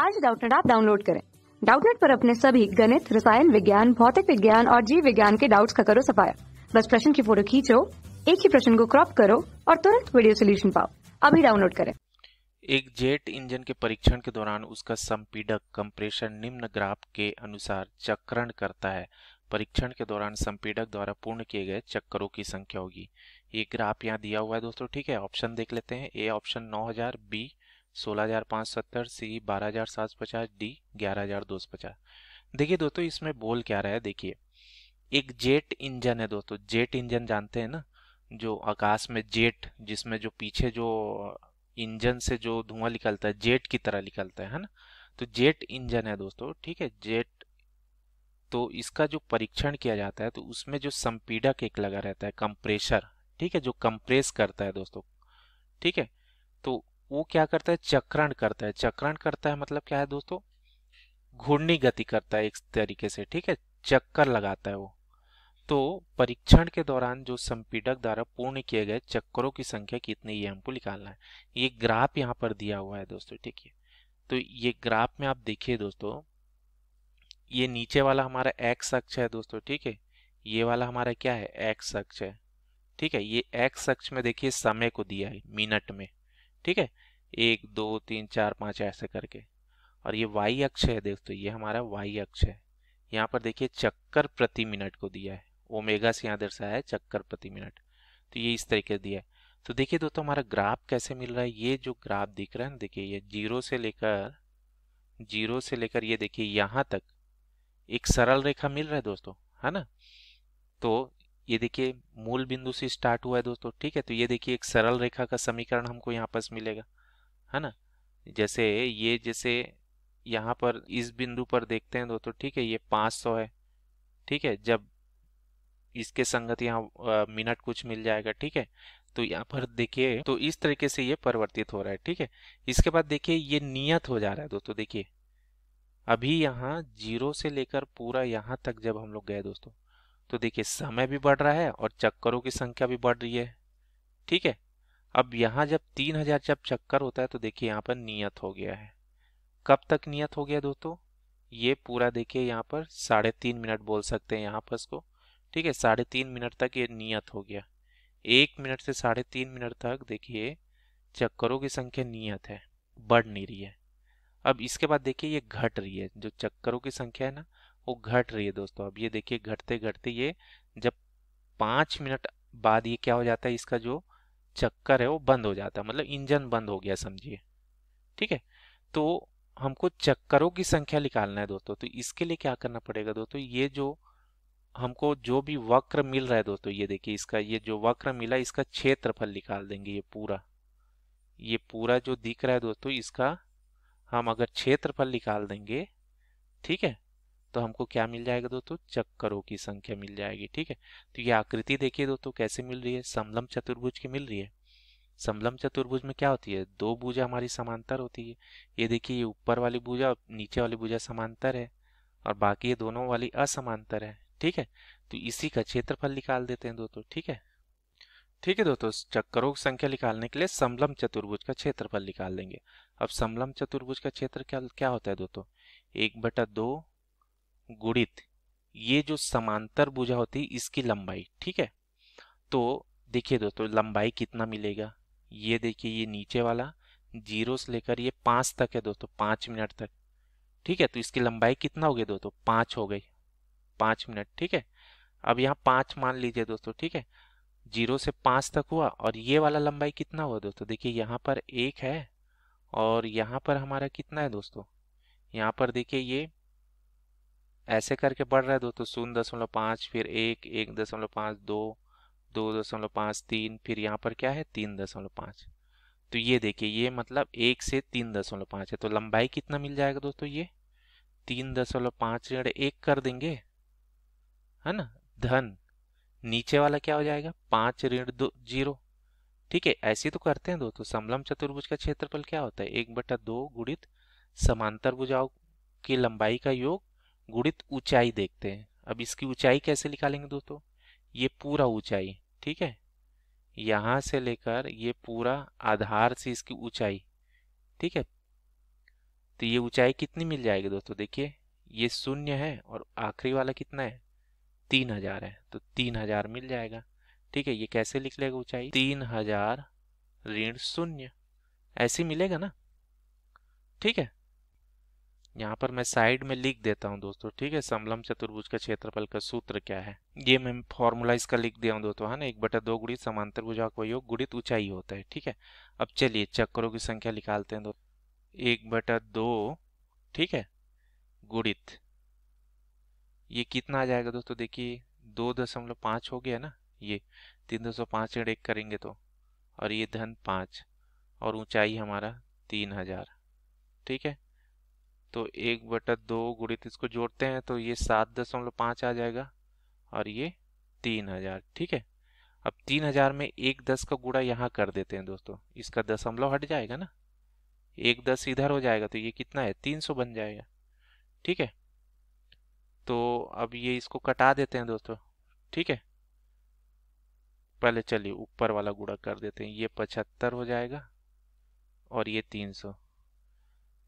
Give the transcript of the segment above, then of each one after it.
आज डाउटनेट आप डाउनलोड करें डाउटनेट पर अपने सभी गणित रसायन विज्ञान भौतिक विज्ञान और जीव विज्ञान के डाउट्स का करो सफाया बस प्रश्न की फोटो खींचो एक ही प्रश्न को क्रॉप करो और तुरंत वीडियो सोल्यूशन पाओ अभी डाउनलोड करें एक जेट इंजन के परीक्षण के दौरान उसका संपीडक कंप्रेशन निम्न ग्राफ के अनुसार चक्रण करता है परीक्षण के दौरान संपीडक द्वारा पूर्ण किए गए चक्करों की संख्या होगी ये ग्राफ यहाँ दिया हुआ है दोस्तों ठीक है ऑप्शन देख लेते हैं ए ऑप्शन 9000 बी सोलह हज़ार पाँच सत्तर सी बारह हज़ार सात सौ पचास डी ग्यारह हज़ार दो सौ पचास देखिए दोस्तों इसमें बोल क्या रहा है देखिए एक जेट इंजन है दोस्तों जेट इंजन जानते हैं ना जो आकाश में जेट जिसमें जो पीछे जो इंजन से जो धुआं निकलता है जेट की तरह निकलता है है ना तो जेट इंजन है दोस्तों ठीक है जेट तो इसका जो परीक्षण किया जाता है तो उसमें जो संपीडक एक लगा रहता है कंप्रेशर ठीक है जो कंप्रेस करता है दोस्तों ठीक है तो वो क्या करता है चक्रण करता है चक्रण करता है मतलब क्या है दोस्तों घूर्णी गति करता है एक तरीके से ठीक है चक्कर लगाता है वो तो परीक्षण के दौरान जो संपीडक द्वारा पूर्ण किए गए चक्करों की संख्या कितनी है हमको निकालना है ये ग्राफ यहाँ पर दिया हुआ है दोस्तों ठीक है तो ये ग्राफ में आप देखिए दोस्तों ये नीचे वाला हमारा एक्स अक्ष है दोस्तों ठीक है ये वाला हमारा क्या है एक्स अक्ष है ठीक है ये एक्स अक्ष में देखिए समय को दिया है मिनट में ठीक है एक दो तीन चार पाँच ऐसे करके और ये वाई अक्ष है दोस्तों ये हमारा वाई अक्ष है यहाँ पर देखिए चक्कर प्रति मिनट को दिया है ओमेगा से यहाँ दर्शाया है चक्कर प्रति मिनट तो ये इस तरीके से दिया है तो देखिए दोस्तों हमारा ग्राफ कैसे मिल रहा है ये जो ग्राफ दिख रहा है ना देखिए ये जीरो से लेकर जीरो से लेकर ये देखिए यहाँ तक एक सरल रेखा मिल रहा है दोस्तों है ना तो ये देखिए मूल बिंदु से स्टार्ट हुआ है दोस्तों ठीक है तो ये देखिए एक सरल रेखा का समीकरण हमको यहाँ पर मिलेगा है ना जैसे ये जैसे यहाँ पर इस बिंदु पर देखते हैं दोस्तों ठीक है ये पाँच सौ है ठीक है जब इसके संगत यहाँ मिनट कुछ मिल जाएगा ठीक है तो यहाँ पर देखिए तो इस तरीके से ये परिवर्तित हो रहा है ठीक है इसके बाद देखिए ये नियत हो जा रहा है दोस्तों देखिए अभी यहाँ जीरो से लेकर पूरा यहाँ तक जब हम लोग गए दोस्तों तो देखिए समय भी बढ़ रहा है और चक्करों की संख्या भी बढ़ रही है ठीक है अब यहाँ जब तीन हजार जब चक्कर होता है तो देखिए यहाँ पर नियत हो गया है कब तक नियत हो गया दोस्तों ये पूरा देखिए यहाँ पर साढ़े तीन मिनट बोल सकते हैं यहाँ पर इसको ठीक है साढ़े तीन मिनट तक ये नियत हो गया एक मिनट से साढ़े तीन मिनट तक देखिए चक्करों की संख्या नियत है बढ़ नहीं रही है अब इसके बाद देखिए ये घट रही है जो चक्करों की संख्या है ना वो घट रही है दोस्तों अब ये देखिए घटते घटते ये जब पाँच मिनट बाद ये क्या हो जाता है इसका जो चक्कर है वो बंद हो जाता है मतलब इंजन बंद हो गया समझिए ठीक है तो हमको चक्करों की संख्या निकालना है दोस्तों तो इसके लिए क्या करना पड़ेगा दोस्तों ये जो हमको जो भी वक्र मिल रहा है दोस्तों ये देखिए इसका ये जो वक्र मिला इसका क्षेत्रफल निकाल देंगे ये पूरा ये पूरा जो दिख रहा है दोस्तों इसका हम अगर क्षेत्रफल निकाल देंगे ठीक है तो हमको क्या मिल जाएगा दोस्तों चक्करों की संख्या मिल जाएगी ठीक है तो ये आकृति देखिए दोस्तों कैसे मिल रही है समलम चतुर्भुज की मिल रही है समलम चतुर्भुज में क्या होती है दो भुजा हमारी समांतर होती है ये देखिए ये ऊपर वाली भुजा और नीचे वाली भुजा समांतर है और बाकी ये दोनों वाली असमांतर है ठीक है तो इसी का क्षेत्रफल निकाल देते हैं दोस्तों ठीक है ठीक है दोस्तों चक्करों की संख्या निकालने के लिए समलम चतुर्भुज का क्षेत्रफल निकाल देंगे अब समलम चतुर्भुज का क्षेत्र क्या क्या होता है दोस्तों एक बटा दो गुणित ये जो समांतर भुजा होती है इसकी लंबाई ठीक है तो देखिए दोस्तों लंबाई कितना मिलेगा ये देखिए ये नीचे वाला जीरो से लेकर ये पाँच तक है दोस्तों पाँच मिनट तक ठीक है तो इसकी लंबाई कितना हो गई दोस्तों पाँच हो गई पाँच मिनट ठीक है अब यहाँ पाँच मान लीजिए दोस्तों ठीक है जीरो से पाँच तक हुआ और ये वाला लंबाई कितना हुआ दोस्तों देखिए यहाँ पर एक है और यहाँ पर हमारा कितना है दोस्तों यहाँ पर देखिए ये ऐसे करके बढ़ रहा है दोस्तों शून्य दशमलव पाँच फिर एक एक दशमलव पाँच दो दो दशमलव पाँच तीन फिर यहाँ पर क्या है तीन दशमलव पाँच तो ये देखिए ये मतलब एक से तीन दशमलव पाँच है तो लंबाई कितना मिल जाएगा दोस्तों ये तीन दशमलव पाँच ऋण एक कर देंगे है ना धन नीचे वाला क्या हो जाएगा पाँच ऋण दो जीरो ठीक है ऐसे तो करते हैं दोस्तों समलम चतुर्भुज का क्षेत्रफल क्या होता है एक बटा दो गुणित समांतर भुजाओं की लंबाई का योग गुणित ऊंचाई देखते हैं अब इसकी ऊंचाई कैसे निकालेंगे दोस्तों ये पूरा ऊंचाई ठीक है यहाँ से लेकर ये पूरा आधार से इसकी ऊंचाई ठीक है तो ये ऊंचाई कितनी मिल जाएगी दोस्तों देखिए ये शून्य है और आखिरी वाला कितना है तीन हजार है तो तीन हजार मिल जाएगा ठीक है ये कैसे लिख लेगा ऊंचाई तीन हजार ऋण शून्य ऐसे मिलेगा ना ठीक है यहाँ पर मैं साइड में लिख देता हूँ दोस्तों ठीक है समलम चतुर्भुज का क्षेत्रफल का सूत्र क्या है ये मैं फॉर्मूला इसका लिख दिया हूँ दोस्तों है ना एक बटा दो गुड़ित समांतर भुजा को योग गुड़ित ऊंचाई होता है ठीक है अब चलिए चक्करों की संख्या निकालते हैं दोस्तों एक बटा दो ठीक है गुड़ित ये कितना आ जाएगा दोस्तों देखिए दो दशमलव पाँच हो गया ना ये तीन दो सौ पाँच एड एक करेंगे तो और ये धन पाँच और ऊंचाई हमारा तीन हजार ठीक है तो एक बटा दो गुणित इसको जोड़ते हैं तो ये सात दशमलव पाँच आ जाएगा और ये तीन हजार ठीक है अब तीन हजार में एक दस का गुड़ा यहाँ कर देते हैं दोस्तों इसका दशमलव हट जाएगा ना एक दस इधर हो जाएगा तो ये कितना है तीन सौ बन जाएगा ठीक है तो अब ये इसको कटा देते हैं दोस्तों ठीक है पहले चलिए ऊपर वाला गुड़ा कर देते हैं ये पचहत्तर हो जाएगा और ये तीन सौ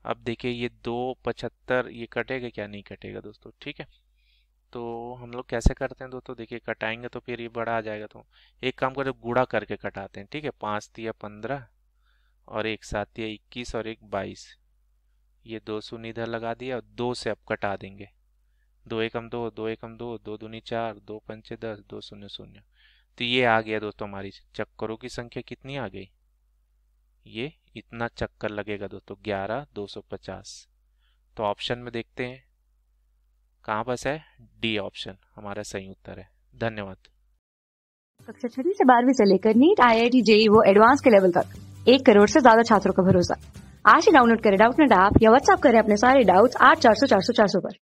अब देखिए ये दो पचहत्तर ये कटेगा क्या नहीं कटेगा दोस्तों ठीक है तो हम लोग कैसे करते हैं दोस्तों देखिए कटाएंगे तो फिर ये बड़ा आ जाएगा तो एक काम करो गुड़ा करके कटाते हैं ठीक है पाँच या पंद्रह और एक सात या इक्कीस और एक बाईस ये दो शून्य इधर लगा दिया और दो से अब कटा देंगे दो एकम दो दो एकम दो दो दूनी चार दो पंचे दस दो शून्य शून्य तो ये आ गया दोस्तों हमारी चक्करों की संख्या कितनी आ गई ये इतना चक्कर लगेगा दोस्तों ग्यारह दो सौ पचास तो ऑप्शन में देखते हैं कहाँ बस है डी ऑप्शन हमारा सही उत्तर है धन्यवाद कक्षा छठी से बारहवीं से लेकर NEET I I T JEE वो एडवांस के लेवल तक एक करोड़ से ज्यादा छात्रों का भरोसा आज ही डाउनलोड करें डाउट नेट ऐप या व्हाट्सअप करें अपने सारे डाउट्स आठ चार सौ चार सौ चार सौ पर